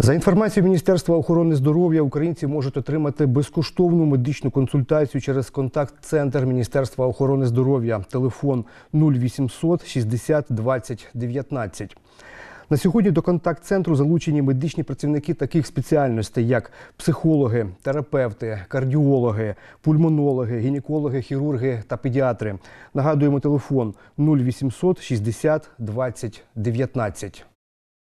За інформацією Міністерства охорони здоров'я, українці можуть отримати безкоштовну медичну консультацію через контакт-центр Міністерства охорони здоров'я, телефон 0800 60 20 19. На сьогодні до контакт-центру залучені медичні працівники таких спеціальностей, як психологи, терапевти, кардіологи, пульмонологи, гінекологи, хірурги та педіатри. Нагадуємо телефон 0800 60 20 19.